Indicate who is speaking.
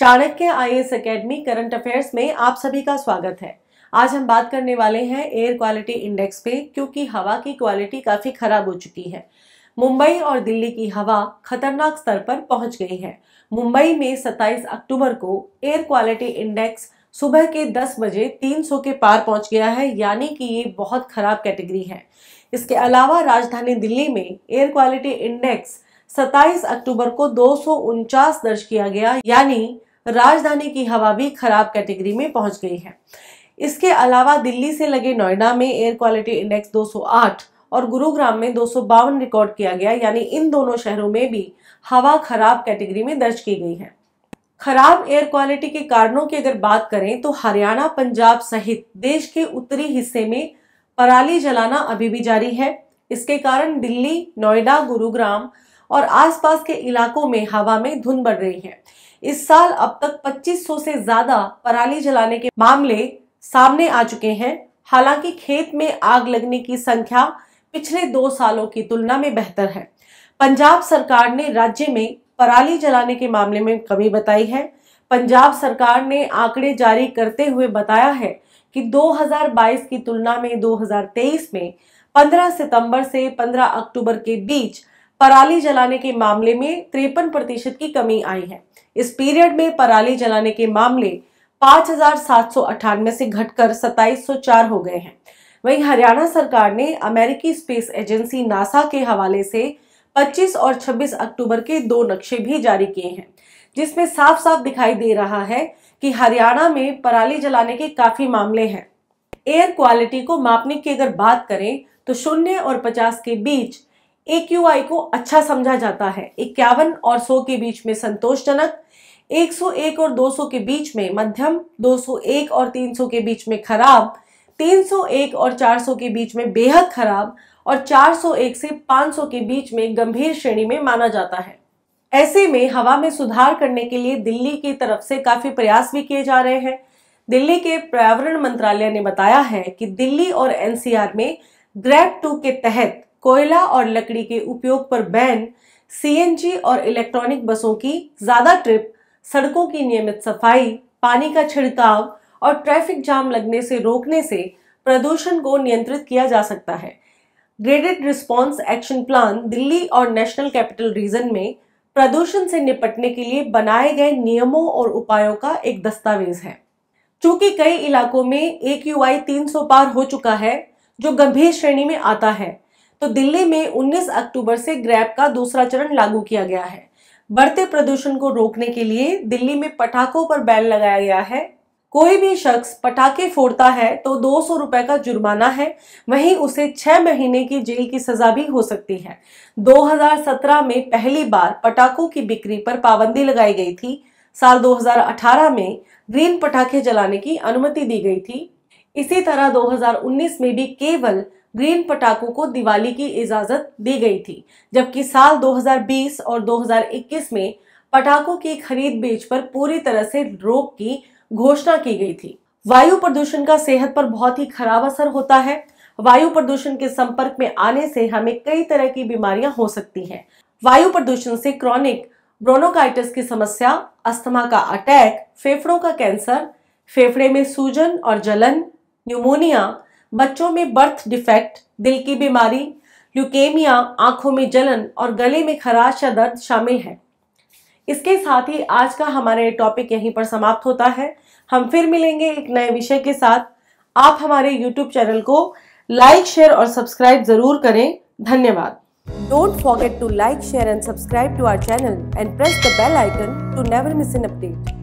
Speaker 1: Chanakya I S academy current affairs में आप सभी का स्वागत है आज हम बात करने वाले हैं एयर क्वालिटी इंडेक्स पे क्योंकि हवा की क्वालिटी काफी खराब हो चुकी है मुंबई और दिल्ली की हवा खतरनाक स्तर पर पहुंच गई है मुंबई में 27 अक्टूबर को एयर क्वालिटी इंडेक्स सुबह के 10 बजे 300 के पार पहुंच गया है यानी कि ये बहुत खराब कैटेगरी है इसके अलावा राजधानी दिल्ली में एयर क्वालिटी इंडेक्स 27 अक्टूबर को दो दर्ज किया गया यानी राजधानी की हवा भी खराब कैटेगरी में पहुंच गई है इसके अलावा दिल्ली से लगे नोएडा में एयर क्वालिटी इंडेक्स 208 और गुरुग्राम में दो रिकॉर्ड किया गया यानी इन दोनों शहरों में भी हवा खराब कैटेगरी में दर्ज की गई है खराब एयर क्वालिटी के कारणों की अगर बात करें तो हरियाणा पंजाब सहित देश के उत्तरी हिस्से में पराली जलाना अभी भी जारी है इसके कारण दिल्ली नोएडा गुरुग्राम और आसपास के इलाकों में हवा में धुंध बढ़ रही है इस साल अब तक 2500 से ज्यादा पराली जलाने के मामले सामने आ चुके हैं हालांकि खेत में आग लगने की संख्या पिछले दो सालों की तुलना में बेहतर है पंजाब सरकार ने राज्य में पराली जलाने के मामले में कमी बताई है पंजाब सरकार ने आंकड़े जारी करते हुए बताया है कि 2022 की तुलना में 2023 में 15 सितंबर से 15 अक्टूबर के बीच पराली जलाने के मामले में तिरपन प्रतिशत की कमी आई है इस पीरियड में पराली जलाने के मामले पाँच से घटकर 2704 हो गए हैं वहीं हरियाणा सरकार ने अमेरिकी स्पेस एजेंसी नासा के हवाले से 25 और 26 अक्टूबर के दो नक्शे भी जारी किए हैं जिसमें साफ साफ दिखाई दे रहा है कि हरियाणा में पराली जलाने के काफी मामले हैं एयर क्वालिटी को मापने की अगर बात करें तो शून्य और पचास के बीच ए को अच्छा समझा जाता है इक्यावन और सौ के बीच में संतोषजनक 101 और 200 के बीच में मध्यम 201 और 300 के बीच में खराब 301 और 400 के बीच में बेहद खराब और 401 से 500 के बीच में गंभीर श्रेणी में माना जाता है ऐसे में हवा में सुधार करने के लिए दिल्ली की तरफ से काफी प्रयास भी किए जा रहे हैं दिल्ली के पर्यावरण मंत्रालय ने बताया है कि दिल्ली और एनसीआर में ग्रैप टू के तहत कोयला और लकड़ी के उपयोग पर बैन सीएनजी और इलेक्ट्रॉनिक बसों की ज्यादा ट्रिप सड़कों की नियमित सफाई पानी का छिड़काव और ट्रैफिक जाम लगने से रोकने से प्रदूषण को नियंत्रित किया जा सकता है graded response action plan Delhi और नेशनल कैपिटल रीजन में प्रदूषण से निपटने के लिए बनाए गए नियमों और उपायों का एक दस्तावेज है चूंकि कई इलाकों में एक यू आई तीन सौ पार हो चुका है जो गंभीर श्रेणी में आता है तो दिल्ली में 19 अक्टूबर से ग्रैप का दूसरा चरण लागू किया गया है बढ़ते प्रदूषण को रोकने के लिए दिल्ली में पटाखों पर बैन लगाया गया है कोई भी शख्स पटाखे फोड़ता है तो दो सौ रुपए का जुर्माना है वहीं उसे छह महीने की जेल की सजा भी हो सकती है 2017 में पहली बार पटाखों की बिक्री पर पाबंदी लगाई गई थी साल 2018 में ग्रीन पटाखे जलाने की अनुमति दी गई थी इसी तरह 2019 में भी केवल ग्रीन पटाखों को दिवाली की इजाजत दी गई थी जबकि साल 2020 और 2021 में पटाखों की खरीद बेच पर पूरी तरह से रोक की घोषणा की गई थी वायु प्रदूषण का सेहत पर बहुत ही खराब असर होता है वायु प्रदूषण के संपर्क में आने से हमें कई तरह की बीमारियां हो सकती हैं वायु प्रदूषण से क्रॉनिक ब्रोनोकाइटिस की समस्या अस्थमा का अटैक फेफड़ों का कैंसर फेफड़े में सूजन और जलन न्यूमोनिया बच्चों में बर्थ डिफेक्ट दिल की बीमारी ल्यूकेमिया आंखों में जलन और गले में खराश या दर्द शामिल है इसके साथ ही आज का हमारा ये टॉपिक यहीं पर समाप्त होता है हम फिर मिलेंगे एक नए विषय के साथ आप हमारे यूट्यूब चैनल को लाइक शेयर और सब्सक्राइब जरूर करें धन्यवाद don't forget to like share and subscribe to our channel and press the bell icon to never miss an update